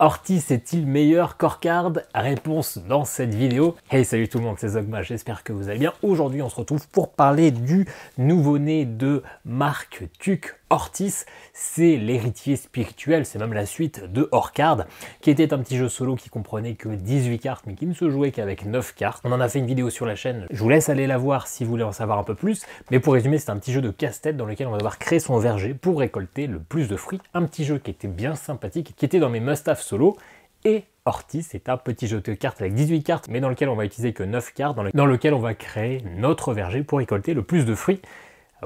Ortiz est-il meilleur Corecard Réponse dans cette vidéo. Hey salut tout le monde, c'est Zogma, j'espère que vous allez bien. Aujourd'hui on se retrouve pour parler du nouveau-né de Marc Tuc Ortis, c'est l'héritier spirituel, c'est même la suite de Orcard, qui était un petit jeu solo qui comprenait que 18 cartes, mais qui ne se jouait qu'avec 9 cartes. On en a fait une vidéo sur la chaîne, je vous laisse aller la voir si vous voulez en savoir un peu plus, mais pour résumer, c'est un petit jeu de casse-tête dans lequel on va devoir créer son verger pour récolter le plus de fruits. Un petit jeu qui était bien sympathique, qui était dans mes must-have solo, et Ortiz, c'est un petit jeu de cartes avec 18 cartes, mais dans lequel on va utiliser que 9 cartes, dans lequel on va créer notre verger pour récolter le plus de fruits.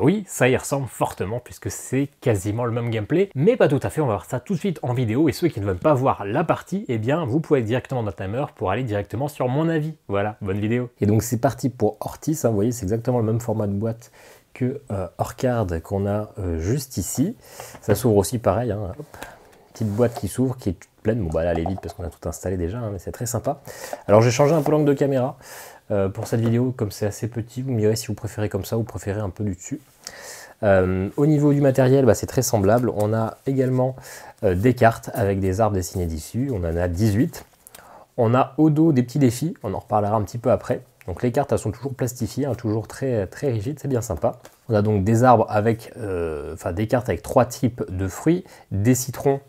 Oui, ça y ressemble fortement puisque c'est quasiment le même gameplay, mais pas tout à fait, on va voir ça tout de suite en vidéo et ceux qui ne veulent pas voir la partie, eh bien vous pouvez directement dans Timer pour aller directement sur mon avis. Voilà, bonne vidéo. Et donc c'est parti pour Ortis, hein, vous voyez c'est exactement le même format de boîte que euh, Orcard qu'on a euh, juste ici. Ça s'ouvre aussi pareil, hein. petite boîte qui s'ouvre qui est pleine, bon bah là elle est vide parce qu'on a tout installé déjà, hein, mais c'est très sympa. Alors j'ai changé un peu l'angle de caméra, euh, pour cette vidéo, comme c'est assez petit, vous me si vous préférez comme ça ou préférez un peu du dessus. Euh, au niveau du matériel, bah, c'est très semblable. On a également euh, des cartes avec des arbres dessinés dessus. On en a 18. On a au dos des petits défis. On en reparlera un petit peu après. Donc les cartes, elles sont toujours plastifiées, hein, toujours très, très rigides. C'est bien sympa. On a donc des arbres avec, des cartes avec trois types de fruits, des citrons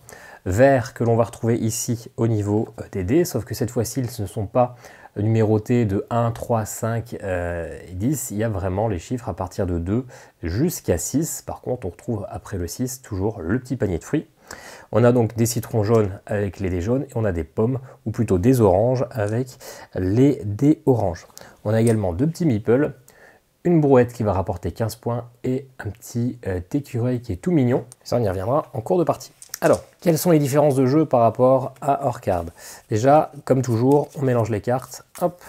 verts que l'on va retrouver ici au niveau des dés, sauf que cette fois-ci, ils ne sont pas numéroté de 1, 3, 5 et 10, il y a vraiment les chiffres à partir de 2 jusqu'à 6. Par contre, on retrouve après le 6 toujours le petit panier de fruits. On a donc des citrons jaunes avec les dés jaunes et on a des pommes ou plutôt des oranges avec les dés oranges. On a également deux petits meeples, une brouette qui va rapporter 15 points et un petit euh, écureuil qui est tout mignon. Ça, on y reviendra en cours de partie. Alors, quelles sont les différences de jeu par rapport à Orcard Déjà, comme toujours, on mélange les cartes. Hop.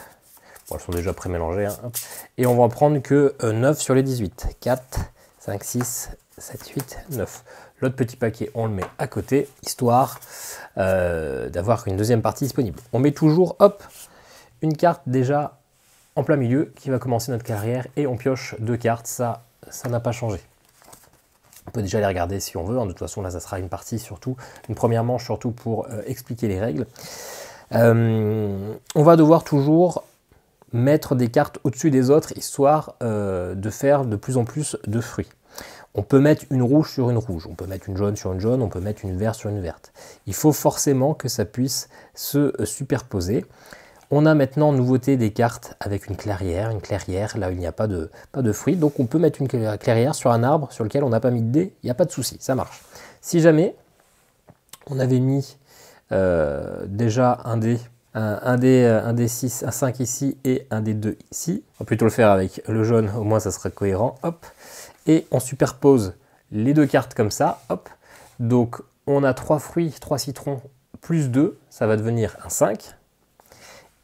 elles sont déjà pré-mélangées. Hein, et on va en prendre que 9 euh, sur les 18. 4, 5, 6, 7, 8, 9. L'autre petit paquet, on le met à côté, histoire euh, d'avoir une deuxième partie disponible. On met toujours, hop, une carte déjà en plein milieu qui va commencer notre carrière et on pioche deux cartes. Ça, ça n'a pas changé on peut déjà les regarder si on veut. Hein. De toute façon, là, ça sera une partie surtout, une première manche surtout pour euh, expliquer les règles. Euh, on va devoir toujours mettre des cartes au-dessus des autres, histoire euh, de faire de plus en plus de fruits. On peut mettre une rouge sur une rouge, on peut mettre une jaune sur une jaune, on peut mettre une verte sur une verte. Il faut forcément que ça puisse se superposer. On a maintenant nouveauté des cartes avec une clairière, une clairière, là où il n'y a pas de, pas de fruits, donc on peut mettre une clairière sur un arbre sur lequel on n'a pas mis de dé. il n'y a pas de souci, ça marche. Si jamais on avait mis euh, déjà un dé, un, dé, un dé 6, euh, un 5 ici et un dé 2 ici, on va plutôt le faire avec le jaune, au moins ça sera cohérent, hop, et on superpose les deux cartes comme ça, hop, donc on a 3 fruits, 3 citrons, plus 2, ça va devenir un 5,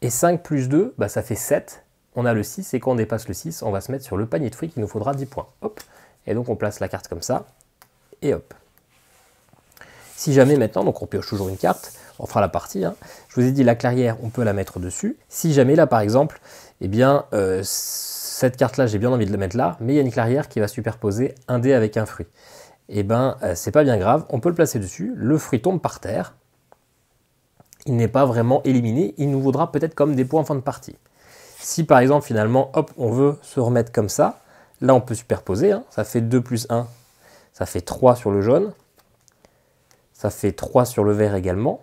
et 5 plus 2, bah, ça fait 7. On a le 6 et quand on dépasse le 6, on va se mettre sur le panier de fruits Il nous faudra 10 points. Hop. Et donc on place la carte comme ça. Et hop. Si jamais maintenant, donc on pioche toujours une carte, on fera la partie. Hein. Je vous ai dit la clairière, on peut la mettre dessus. Si jamais là par exemple, eh bien euh, cette carte là, j'ai bien envie de la mettre là, mais il y a une clairière qui va superposer un dé avec un fruit. Et eh ben euh, c'est pas bien grave, on peut le placer dessus, le fruit tombe par terre, il n'est pas vraiment éliminé, il nous vaudra peut-être comme des points en fin de partie. Si par exemple finalement, hop, on veut se remettre comme ça, là on peut superposer, hein. ça fait 2 plus 1, ça fait 3 sur le jaune, ça fait 3 sur le vert également,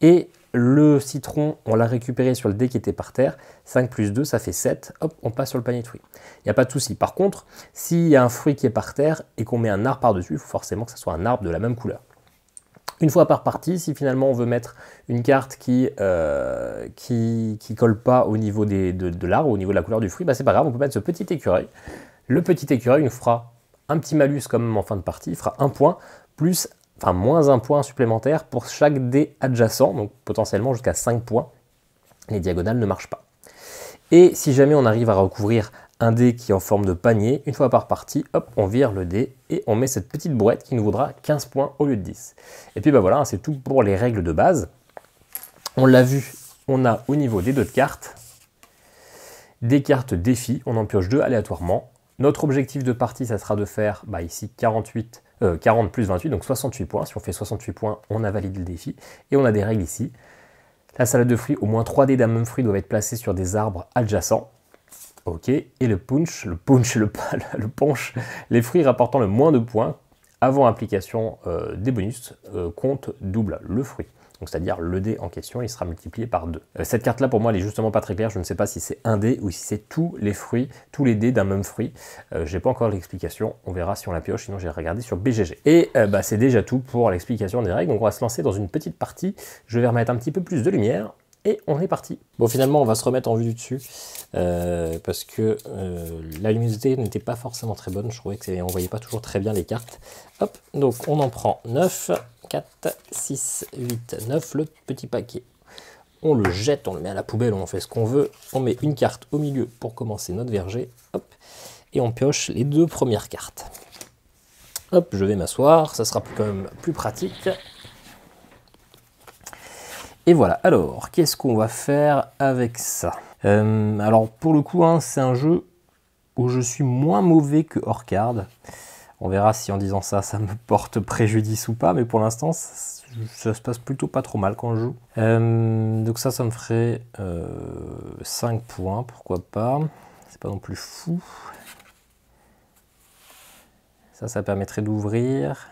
et le citron, on l'a récupéré sur le dé qui était par terre. 5 plus 2, ça fait 7. Hop, on passe sur le panier de fruits. Il n'y a pas de souci. Par contre, s'il y a un fruit qui est par terre et qu'on met un arbre par-dessus, il faut forcément que ce soit un arbre de la même couleur. Une fois par partie, si finalement on veut mettre une carte qui euh, qui, colle pas au niveau des, de, l'arbre, au niveau de la couleur du fruit, bah c'est pas grave, on peut mettre ce petit écureuil. Le petit écureuil nous fera un petit malus comme en fin de partie, fera un point, plus, enfin moins un point supplémentaire pour chaque dé adjacent, donc potentiellement jusqu'à 5 points. Les diagonales ne marchent pas. Et si jamais on arrive à recouvrir un dé qui est en forme de panier. Une fois par partie, hop, on vire le dé et on met cette petite brouette qui nous vaudra 15 points au lieu de 10. Et puis bah voilà, hein, c'est tout pour les règles de base. On l'a vu, on a au niveau des deux cartes, des cartes défi. on en pioche deux aléatoirement. Notre objectif de partie, ça sera de faire bah ici 48, 40 euh, plus 28, donc 68 points. Si on fait 68 points, on a validé le défi. Et on a des règles ici. La salade de fruits, au moins 3 dés d'un même fruit doivent être placés sur des arbres adjacents. Ok, et le punch, le punch, le, le punch, les fruits rapportant le moins de points avant application euh, des bonus euh, compte double le fruit. Donc c'est-à-dire le dé en question, il sera multiplié par 2. Euh, cette carte-là, pour moi, elle est justement pas très claire. Je ne sais pas si c'est un dé ou si c'est tous les fruits, tous les dés d'un même fruit. J'ai pas encore l'explication. On verra si on la pioche, sinon j'ai regardé sur BGG. Et bah, c'est déjà tout pour l'explication des règles. Donc on va se lancer dans une petite partie. Je vais remettre un petit peu plus de lumière. Et on est parti. Bon, finalement, on va se remettre en vue du dessus. Euh, parce que euh, la luminosité n'était pas forcément très bonne. Je trouvais que on voyait pas toujours très bien les cartes. Hop, donc on en prend 9, 4, 6, 8, 9, le petit paquet. On le jette, on le met à la poubelle, on fait ce qu'on veut. On met une carte au milieu pour commencer notre verger. Hop, et on pioche les deux premières cartes. Hop, je vais m'asseoir, ça sera quand même plus pratique. Et voilà, alors, qu'est-ce qu'on va faire avec ça euh, alors pour le coup, hein, c'est un jeu où je suis moins mauvais que Orcard. On verra si en disant ça, ça me porte préjudice ou pas, mais pour l'instant, ça, se passe plutôt pas trop mal quand je joue. Euh, donc ça, ça me ferait 5 euh, points, pourquoi pas. C'est pas non plus fou. Ça, ça permettrait d'ouvrir.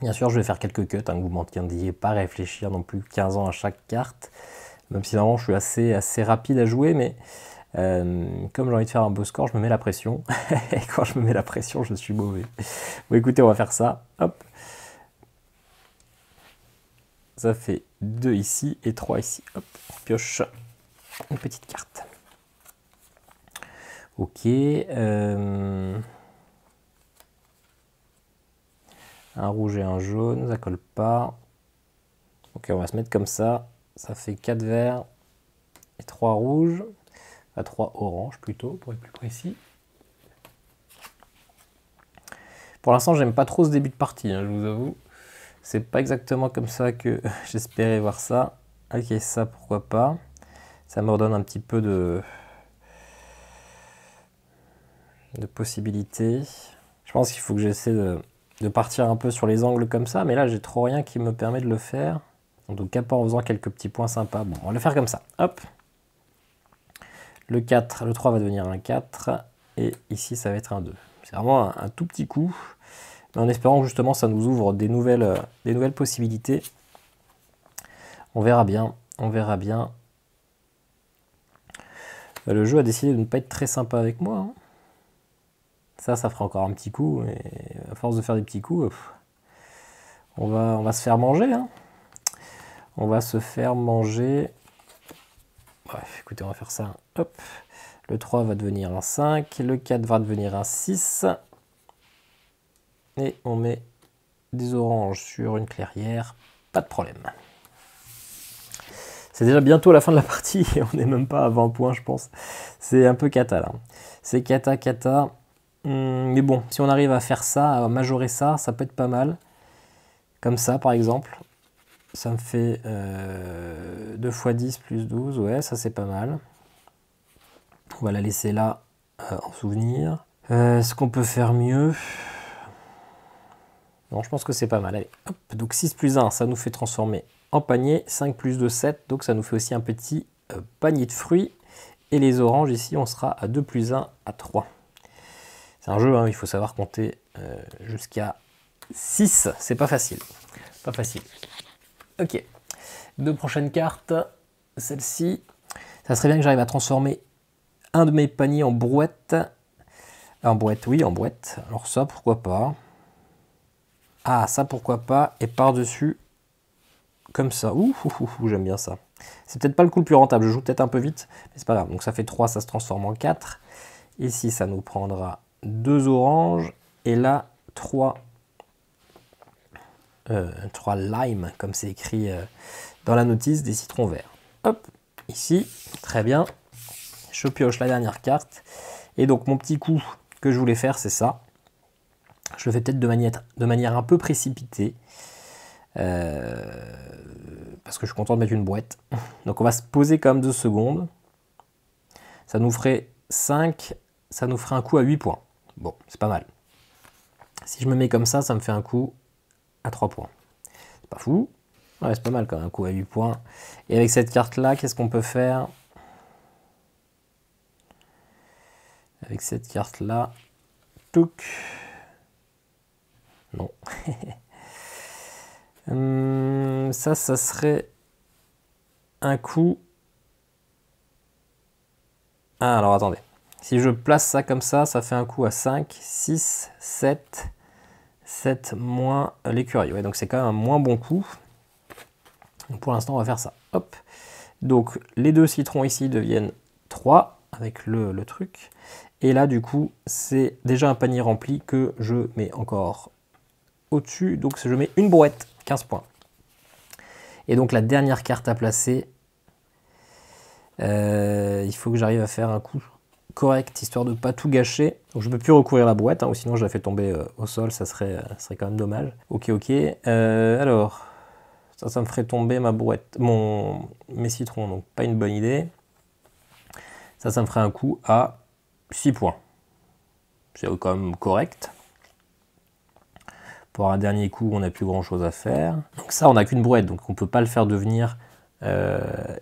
Bien sûr, je vais faire quelques cuts, hein, vous m'entendiez pas réfléchir non plus 15 ans à chaque carte. Même si normalement je suis assez, assez rapide à jouer, mais euh, comme j'ai envie de faire un beau score, je me mets la pression. et quand je me mets la pression, je suis mauvais. Bon écoutez, on va faire ça. Ça fait deux ici et 3 ici. Hop, pioche une petite carte. Ok. Euh, un rouge et un jaune, ça colle pas. Ok, on va se mettre comme ça ça fait 4 verts et 3 rouges, à 3 oranges plutôt pour être plus précis. Pour l'instant, j'aime pas trop ce début de partie, hein, je vous avoue. C'est pas exactement comme ça que j'espérais voir ça. Ok, ça pourquoi pas. Ça me redonne un petit peu de, de possibilités. Je pense qu'il faut que j'essaie de, de partir un peu sur les angles comme ça, mais là j'ai trop rien qui me permet de le faire. Donc, tout cas, en faisant quelques petits points sympas. Bon, on va le faire comme ça. Hop. Le 4, le 3 va devenir un 4. Et ici, ça va être un 2. C'est vraiment un, tout petit coup. Mais en espérant que justement, ça nous ouvre des nouvelles, des nouvelles possibilités. On verra bien. On verra bien. Le jeu a décidé de ne pas être très sympa avec moi. Hein. Ça, ça fera encore un petit coup. Et à force de faire des petits coups, on va, on va se faire manger. Hein on va se faire manger. Bref, écoutez, on va faire ça. Hop. Le 3 va devenir un 5. Le 4 va devenir un 6. Et on met des oranges sur une clairière. Pas de problème. C'est déjà bientôt la fin de la partie on n'est même pas à 20 points, je pense. C'est un peu cata là. C'est cata, cata. Hmm, mais bon, si on arrive à faire ça, à majorer ça, ça peut être pas mal. Comme ça, par exemple. Ça me fait 2 x 10 plus 12, ouais, ça c'est pas mal. On va la laisser là euh, en souvenir. Est-ce euh, qu'on peut faire mieux Non, je pense que c'est pas mal. Allez, hop, donc 6 plus 1, ça nous fait transformer en panier. 5 plus 2, 7, donc ça nous fait aussi un petit euh, panier de fruits. Et les oranges, ici, on sera à 2 plus 1 à 3. C'est un jeu, hein, il faut savoir compter jusqu'à 6. C'est pas facile. Pas facile. Ok. Deux prochaines cartes. Celle-ci. Ça serait bien que j'arrive à transformer un de mes paniers en brouette. En brouette, oui, en brouette. Alors ça, pourquoi pas. Ah, ça, pourquoi pas. Et par-dessus, comme ça. ouf, j'aime bien ça. C'est peut-être pas le coup le plus rentable. Je joue peut-être un peu vite, mais c'est pas grave. Donc ça fait 3, ça se transforme en 4. Ici, ça nous prendra 2 oranges. Et là, 3 3 euh, lime, comme c'est écrit euh, dans la notice, des citrons verts. Hop, ici, très bien. Je pioche la dernière carte. Et donc mon petit coup que je voulais faire, c'est ça. Je le fais peut-être de manière, de manière un peu précipitée. Euh, parce que je suis content de mettre une boîte. Donc on va se poser comme deux secondes. Ça nous ferait 5, ça nous ferait un coup à 8 points. Bon, c'est pas mal. Si je me mets comme ça, ça me fait un coup 3 points. C'est pas fou. Ouais, c'est pas mal quand même, un coup à 8 points. Et avec cette carte-là, qu'est-ce qu'on peut faire Avec cette carte-là, touc. Non. Hum, ça, ça serait un coup. Ah, alors attendez. Si je place ça comme ça, ça fait un coup à 5, 6, 7, 7 moins l'écurie. donc c'est quand même un moins bon coup. pour l'instant, on va faire ça. Hop. Donc les deux citrons ici deviennent 3 avec le, truc. Et là, du coup, c'est déjà un panier rempli que je mets encore au-dessus. Donc je mets une brouette, 15 points. Et donc la dernière carte à placer, euh, il faut que j'arrive à faire un coup correct, histoire de pas tout gâcher. Donc je ne peux plus recouvrir la brouette, hein, sinon je la fais tomber euh, au sol, ça serait, euh, ça serait quand même dommage. Ok, ok. Euh, alors, ça, ça me ferait tomber ma brouette. mon, mes citrons, donc pas une bonne idée. Ça, ça me ferait un coup à 6 points. C'est quand même correct. Pour un dernier coup, on n'a plus grand chose à faire. Donc ça, on n'a qu'une brouette, donc on ne peut pas le faire devenir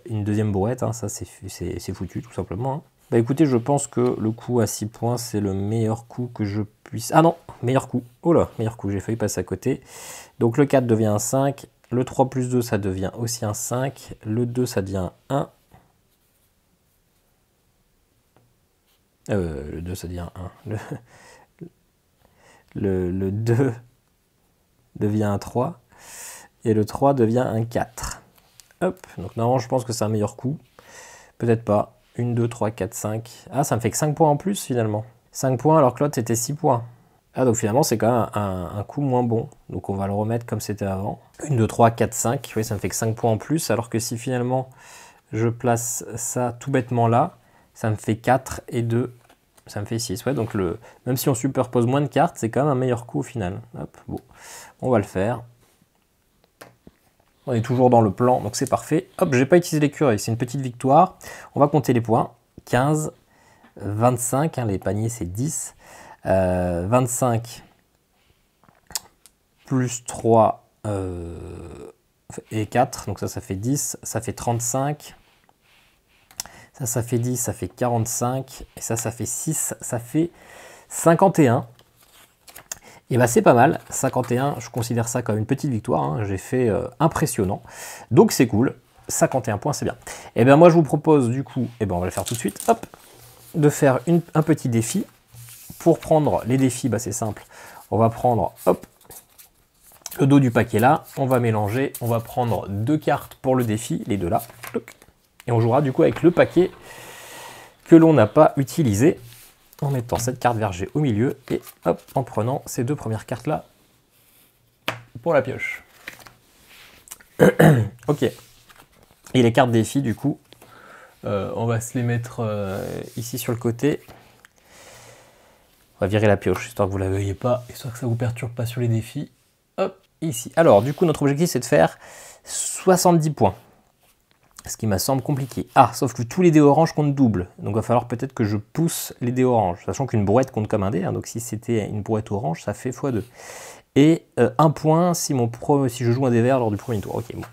une deuxième brouette. Hein. Ça, c'est foutu, tout simplement. Hein. Bah écoutez, je pense que le coup à 6 points, c'est le meilleur coup que je puisse... Ah non, meilleur coup. Oh là, meilleur coup, j'ai failli passer à côté. Donc le 4 devient un 5. Le 3 plus 2, ça devient aussi un 5. Le 2, ça devient un 1. Euh, le 2, ça devient 1. Le, le 2 devient un 3. Et le 3 devient un 4. Hop, donc normalement je pense que c'est un meilleur coup. Peut-être pas. 1, 2, 3, 4, 5. Ah, ça me fait que 5 points en plus finalement. 5 points alors que l'autre c'était 6 points. Ah, donc finalement, c'est quand même un, coup moins bon. Donc on va le remettre comme c'était avant. 1, 2, 3, 4, 5. Oui, ça me fait que 5 points en plus. Alors que si finalement je place ça tout bêtement là, ça me fait 4 et 2. Ça me fait 6. Ouais, donc le, même si on superpose moins de cartes, c'est quand même un meilleur coup au final. Hop, bon. On va le faire. On est toujours dans le plan, donc c'est parfait. Hop, je n'ai pas utilisé l'écureuil, c'est une petite victoire. On va compter les points. 15, 25, hein, les paniers c'est 10. 25 euh, plus 3 euh, et 4, donc ça ça fait 10, ça fait 35. Ça ça fait 10, ça fait 45. Et ça ça fait 6, ça fait 51. Et ben c'est pas mal, 51, je considère ça comme une petite victoire, hein. j'ai fait euh, impressionnant, donc c'est cool, 51 points c'est bien. Et eh bien moi je vous propose du coup, et eh ben on va le faire tout de suite, hop, de faire un petit défi. Pour prendre les défis, bah, c'est simple, on va prendre, hop, le dos du paquet là, on va mélanger, on va prendre deux cartes pour le défi, les deux là, et on jouera du coup avec le paquet que l'on n'a pas utilisé en mettant cette carte verger au milieu et hop, en prenant ces deux premières cartes là pour la pioche. ok. Et les cartes défi du coup, euh, on va se les mettre euh, ici sur le côté. On va virer la pioche, histoire que vous ne la veuillez pas, histoire que ça ne vous perturbe pas sur les défis. Hop, ici. Alors, du coup, notre objectif, c'est de faire 70 points ce qui m'a semble compliqué. Ah, sauf que tous les dés oranges comptent double, donc il va falloir peut-être que je pousse les dés oranges, sachant qu'une brouette compte comme un dé, hein. donc si c'était une brouette orange, ça fait x2. Et euh, un point si, mon si je joue un dé vert lors du premier tour. Ok, bon.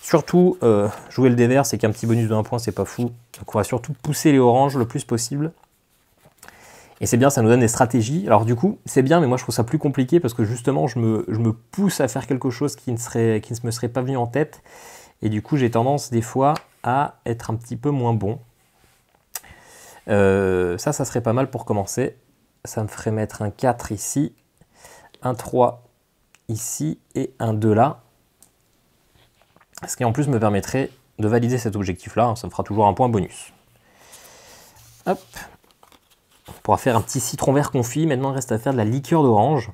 Surtout, euh, jouer le dé vert, c'est qu'un petit bonus de 1 point, c'est pas fou. Donc on va surtout pousser les oranges le plus possible. Et c'est bien, ça nous donne des stratégies. Alors du coup, c'est bien, mais moi je trouve ça plus compliqué parce que justement, je me, je me pousse à faire quelque chose qui ne, serait, qui ne me serait pas venu en tête et du coup, j'ai tendance des fois à être un petit peu moins bon. Euh, ça, ça serait pas mal pour commencer. Ça me ferait mettre un 4 ici, un 3 ici et un 2 là. Ce qui en plus me permettrait de valider cet objectif-là. Hein. Ça me fera toujours un point bonus. Hop. On pourra faire un petit citron vert confit. Maintenant, il reste à faire de la liqueur d'orange.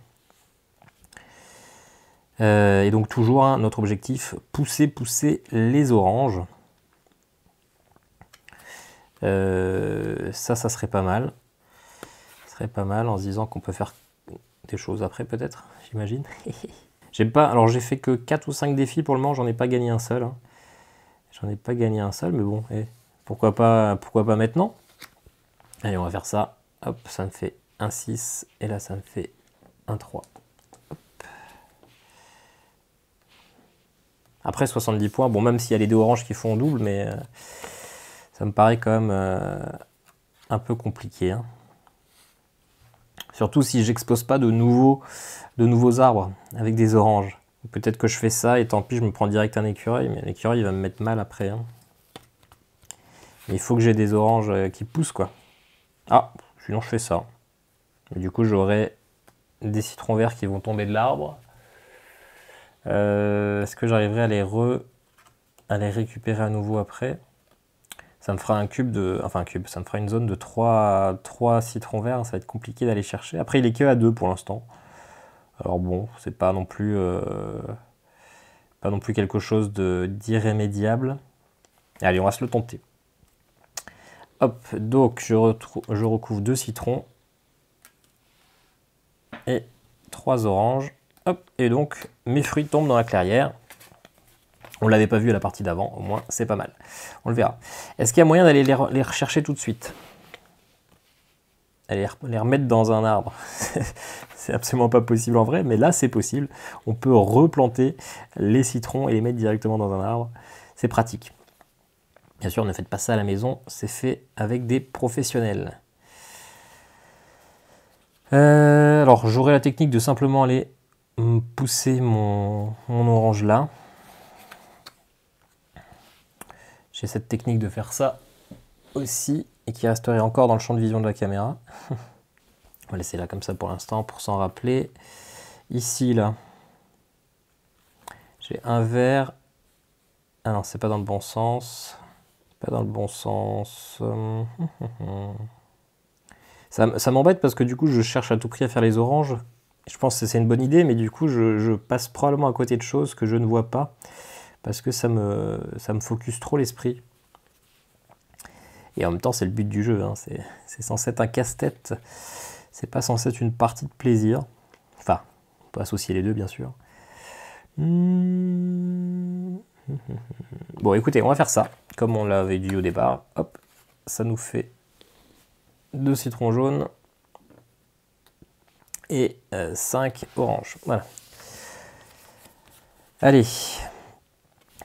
Euh, et donc toujours notre objectif, pousser, pousser les oranges. Euh, ça, ça serait pas mal. Ça serait pas mal en se disant qu'on peut faire des choses après peut-être, j'imagine. j'ai pas, alors j'ai fait que 4 ou 5 défis pour le moment, j'en ai pas gagné un seul. Hein. J'en ai pas gagné un seul, mais bon, eh, pourquoi, pas, pourquoi pas maintenant Allez, on va faire ça. Hop, ça me fait un 6 et là ça me fait un 3. Après 70 points, bon, même s'il y a les deux oranges qui font double, mais euh, ça me paraît quand même euh, un peu compliqué. Hein. Surtout si j'expose pas de nouveaux, de nouveaux arbres avec des oranges. Peut-être que je fais ça et tant pis, je me prends direct un écureuil, mais l'écureuil va me mettre mal après. Hein. il faut que j'ai des oranges euh, qui poussent quoi. Ah, sinon je fais ça. du coup j'aurai des citrons verts qui vont tomber de l'arbre. Euh, est-ce que j'arriverai à les les récupérer à nouveau après Ça me fera un cube de, enfin cube, ça me fera une zone de 3, 3 citrons verts, hein, ça va être compliqué d'aller chercher. Après il est que à 2 pour l'instant. Alors bon, c'est pas non plus euh, pas non plus quelque chose d'irrémédiable. Allez, on va se le tenter. Hop, donc je, je recouvre deux citrons et trois oranges. Hop, et donc mes fruits tombent dans la clairière. On l'avait pas vu à la partie d'avant, au moins c'est pas mal. On le verra. Est-ce qu'il y a moyen d'aller les, rechercher tout de suite Aller les remettre dans un arbre. c'est absolument pas possible en vrai, mais là c'est possible. On peut replanter les citrons et les mettre directement dans un arbre. C'est pratique. Bien sûr, ne faites pas ça à la maison, c'est fait avec des professionnels. Euh, alors j'aurai la technique de simplement aller pousser mon, orange là. J'ai cette technique de faire ça aussi et qui resterait encore dans le champ de vision de la caméra. On va laisser là comme ça pour l'instant pour s'en rappeler. Ici, là, j'ai un vert. Ah non, c'est pas dans le bon sens. Pas dans le bon sens. Euh, ça, ça m'embête parce que du coup, je cherche à tout prix à faire les oranges je pense que c'est une bonne idée, mais du coup, je, passe probablement à côté de choses que je ne vois pas, parce que ça me, ça me focus trop l'esprit. Et en même temps, c'est le but du jeu, hein, c'est censé être un casse-tête, c'est pas censé être une partie de plaisir. Enfin, on peut associer les deux, bien sûr. Mmh. Bon, écoutez, on va faire ça, comme on l'avait dit au départ. Hop, ça nous fait deux citrons jaunes et 5 euh, oranges. Voilà. Allez,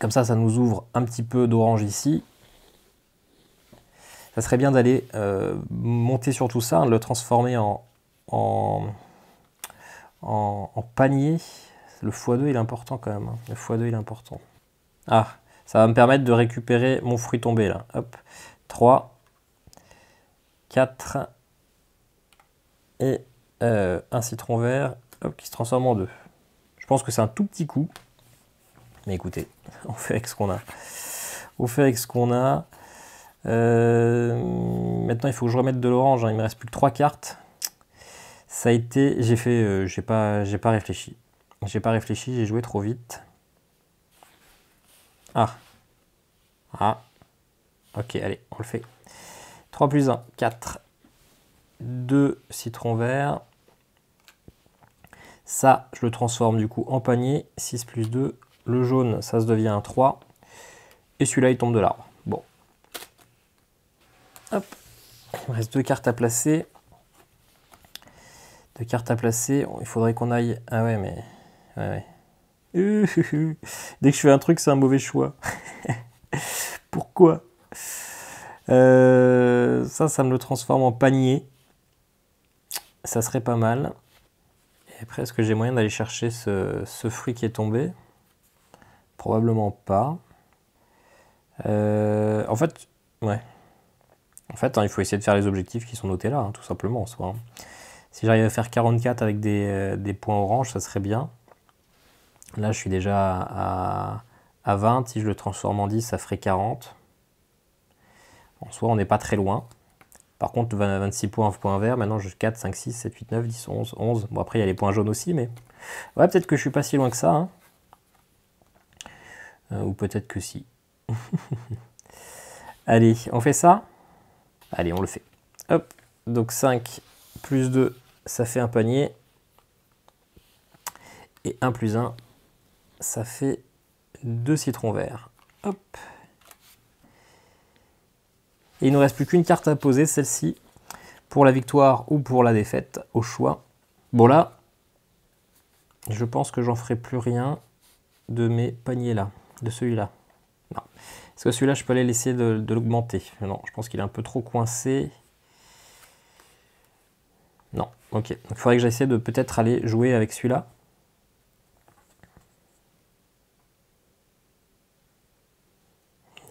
comme ça, ça nous ouvre un petit peu d'orange ici. Ça serait bien d'aller euh, monter sur tout ça, hein, le transformer en, en, panier. Le x2, il est important quand même. Hein. Le x2, il est important. Ah, ça va me permettre de récupérer mon fruit tombé là. 3, 4 et euh, un citron vert qui se transforme en deux. Je pense que c'est un tout petit coup, mais écoutez, on fait avec ce qu'on a. On fait avec ce qu'on a. Euh, maintenant, il faut que je remette de l'orange. Hein. Il me reste plus que trois cartes. Ça a été, j'ai fait, euh, j'ai pas, j'ai pas réfléchi. J'ai pas réfléchi. J'ai joué trop vite. Ah, ah, ok, allez, on le fait. 3 plus 1, 4. 2 citrons verts. Ça, je le transforme du coup en panier. 6 plus 2. Le jaune, ça se devient un 3. Et celui-là, il tombe de l'arbre. Bon. Hop. Il me reste deux cartes à placer. Deux cartes à placer. Il faudrait qu'on aille... Ah ouais, mais... Dès que je fais un truc, c'est un mauvais choix. Pourquoi euh, Ça, ça me le transforme en panier. Ça serait pas mal. Et après, est-ce que j'ai moyen d'aller chercher ce, fruit qui est tombé Probablement pas. Euh, en fait, ouais. En fait, hein, il faut essayer de faire les objectifs qui sont notés là, hein, tout simplement en hein. Si j'arrive à faire 44 avec euh, des, points orange, ça serait bien. Là, je suis déjà à, à 20. Si je le transforme en 10, ça ferait 40. En soi, on n'est pas très loin. Par contre, 26 points, points vert. maintenant je 4, 5, 6, 7, 8, 9, 10, 11, 11. Bon, après, il y a les points jaunes aussi, mais... Ouais, peut-être que je suis pas si loin que ça. Hein. Euh, ou peut-être que si. Allez, on fait ça Allez, on le fait. Hop, donc 5 plus 2, ça fait un panier. Et 1 plus 1, ça fait 2 citrons verts. Hop il ne reste plus qu'une carte à poser, celle-ci, pour la victoire ou pour la défaite, au choix. Bon là, je pense que j'en ferai plus rien de mes paniers là, de celui-là. Non. Est-ce que celui-là, je peux aller laisser de, l'augmenter Non, je pense qu'il est un peu trop coincé. Non, ok. il faudrait que j'essaie de peut-être aller jouer avec celui-là.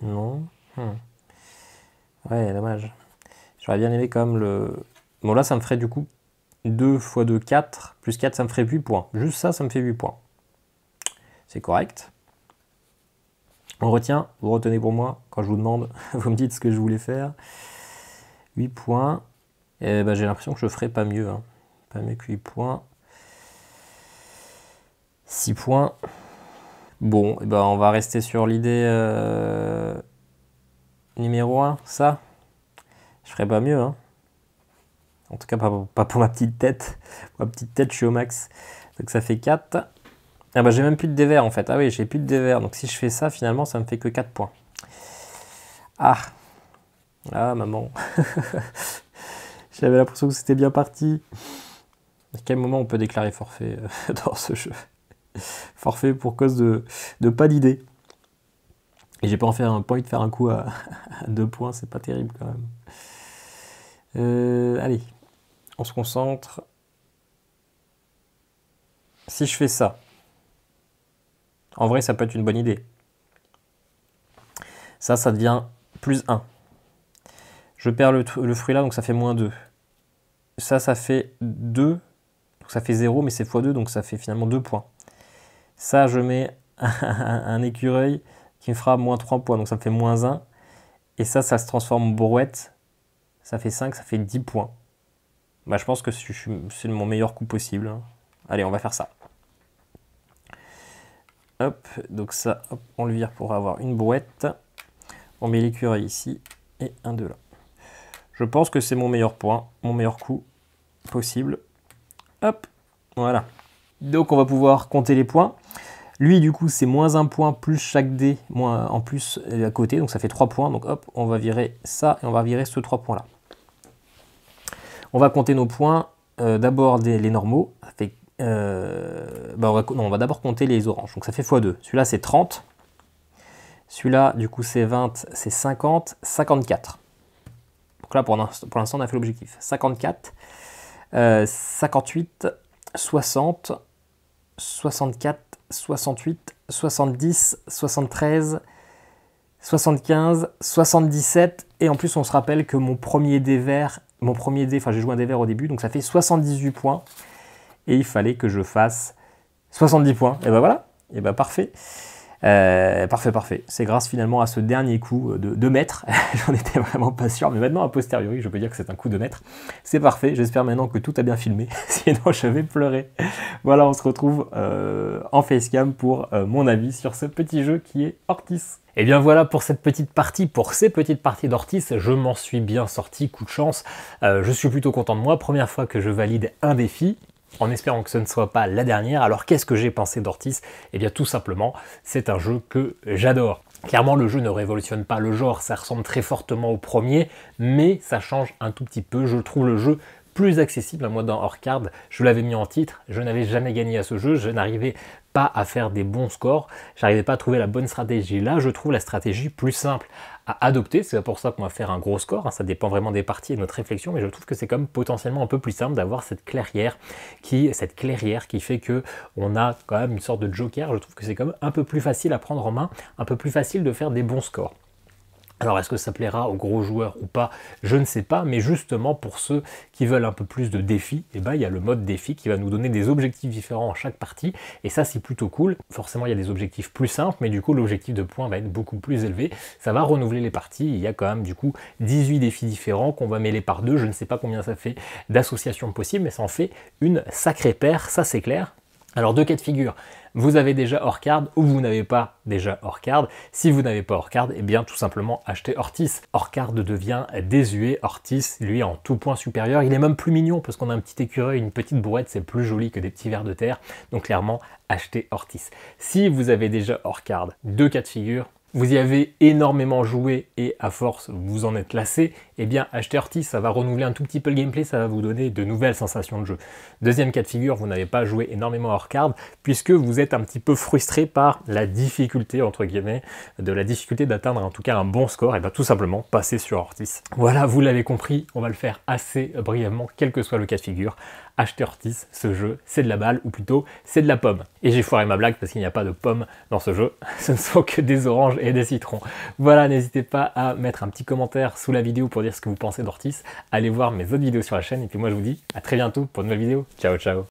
Non. Hmm. Ouais, dommage. J'aurais bien aimé quand même le... Bon là, ça me ferait du coup 2 x 2, 4, plus 4, ça me ferait 8 points. Juste ça, ça me fait 8 points. C'est correct. On retient, vous retenez pour moi, quand je vous demande, vous me dites ce que je voulais faire. 8 points. Et eh ben, j'ai l'impression que je ferai pas mieux. Hein. Pas mieux que 8 points. 6 points. Bon, et eh ben, on va rester sur l'idée... Euh, numéro 1, ça, je ferais pas mieux. Hein. En tout cas, pas, pour ma petite tête. ma petite tête, je suis au max. Donc ça fait 4. Ah bah j'ai même plus de dévers en fait. Ah oui, j'ai plus de dévers. Donc si je fais ça, finalement, ça me fait que 4 points. Ah Ah maman J'avais l'impression que c'était bien parti. À quel moment on peut déclarer forfait euh, dans ce jeu Forfait pour cause de, de pas d'idée. Et j'ai pas en faire un point de faire un coup à, deux points, c'est pas terrible quand même. Euh, allez, on se concentre. Si je fais ça, en vrai, ça peut être une bonne idée. Ça, ça devient plus 1. Je perds le, fruit là, donc ça fait moins 2. Ça, ça fait 2. Donc ça fait 0, mais c'est x2, donc ça fait finalement 2 points. Ça, je mets un écureuil qui fera moins 3 points, donc ça me fait moins 1. Et ça, ça se transforme en brouette. Ça fait 5, ça fait 10 points. Bah, je pense que c'est mon meilleur coup possible. Hein. Allez, on va faire ça. Hop, donc ça, on le vire pour avoir une brouette. On met l'écureuil ici et un de là. Je pense que c'est mon meilleur point, mon meilleur coup possible. Hop, voilà. Donc on va pouvoir compter les points. Lui, du coup, c'est moins 1 point plus chaque dé en plus euh, à côté, donc ça fait 3 points. Donc hop, on va virer ça et on va virer ce 3 points-là. On va compter nos points, euh, d'abord les normaux, ça euh, bah, on va, d'abord compter les oranges, donc ça fait x2. Celui-là, c'est 30. Celui-là, du coup, c'est 20, c'est 50, 54. Donc là, pour l'instant, on a fait l'objectif. 54, 58, 60, 64, 68, 70, 73, 75, 77. Et en plus, on se rappelle que mon premier dé vert, mon premier dé, enfin j'ai joué un dé vert au début, donc ça fait 78 points. Et il fallait que je fasse 70 points. Et ben voilà, et ben parfait. Euh, parfait, parfait. C'est grâce finalement à ce dernier coup euh, de, mètre, J'en étais vraiment pas sûr, mais maintenant, a posteriori, je peux dire que c'est un coup de maître. C'est parfait. J'espère maintenant que tout a bien filmé. Sinon, je vais pleurer. Voilà, on se retrouve euh, en facecam pour mon avis sur ce petit jeu qui est Ortis. Et eh bien voilà pour cette petite partie, pour ces petites parties d'Ortis, je m'en suis bien sorti, coup de chance. je suis plutôt content de moi, première fois que je valide un défi, en espérant que ce ne soit pas la dernière. Alors qu'est-ce que j'ai pensé d'Ortis Eh bien tout simplement, c'est un jeu que j'adore. Clairement, le jeu ne révolutionne pas le genre, ça ressemble très fortement au premier, mais ça change un tout petit peu. Je trouve le jeu plus accessible. à Moi, dans Orcard, je l'avais mis en titre, je n'avais jamais gagné à ce jeu, je n'arrivais pas à faire des bons scores, je n'arrivais pas à trouver la bonne stratégie. Là, je trouve la stratégie plus simple à adopter. C'est pour ça qu'on va faire un gros score. Hein. Ça dépend vraiment des parties et de notre réflexion, mais je trouve que c'est comme potentiellement un peu plus simple d'avoir cette clairière qui, cette clairière qui fait que on a quand même une sorte de joker. Je trouve que c'est quand même un peu plus facile à prendre en main, un peu plus facile de faire des bons scores. Alors est-ce que ça plaira aux gros joueurs ou pas Je ne sais pas, mais justement pour ceux qui veulent un peu plus de défis, eh ben, il y a le mode défi qui va nous donner des objectifs différents en chaque partie, et ça c'est plutôt cool. Forcément il y a des objectifs plus simples, mais du coup l'objectif de points va être beaucoup plus élevé. Ça va renouveler les parties, il y a quand même du coup 18 défis différents qu'on va mêler par deux, je ne sais pas combien ça fait d'associations possibles, mais ça en fait une sacrée paire, ça c'est clair. Alors deux cas de figure vous avez déjà hors ou vous n'avez pas déjà hors Si vous n'avez pas hors card, eh bien tout simplement achetez ortis. Hors devient désuet, ortis lui en tout point supérieur. Il est même plus mignon parce qu'on a un petit écureuil, une petite brouette, c'est plus joli que des petits vers de terre. Donc clairement, achetez ortis. Si vous avez déjà hors deux cas de figure, vous y avez énormément joué et à force vous en êtes lassé, eh bien ortis ça va renouveler un tout petit peu le gameplay, ça va vous donner de nouvelles sensations de jeu. Deuxième cas de figure, vous n'avez pas joué énormément hors card, puisque vous êtes un petit peu frustré par la difficulté, entre guillemets, de la difficulté d'atteindre en tout cas un bon score, et va ben, tout simplement passer sur ortis Voilà, vous l'avez compris, on va le faire assez brièvement, quel que soit le cas de figure. Acheter ortis ce jeu, c'est de la balle, ou plutôt, c'est de la pomme. Et j'ai foiré ma blague parce qu'il n'y a pas de pomme dans ce jeu, ce ne sont que des oranges et des citrons. Voilà, n'hésitez pas à mettre un petit commentaire sous la vidéo pour dire ce que vous pensez d'Ortis. Allez voir mes autres vidéos sur la chaîne. Et puis moi, je vous dis à très bientôt pour une nouvelle vidéo. Ciao, ciao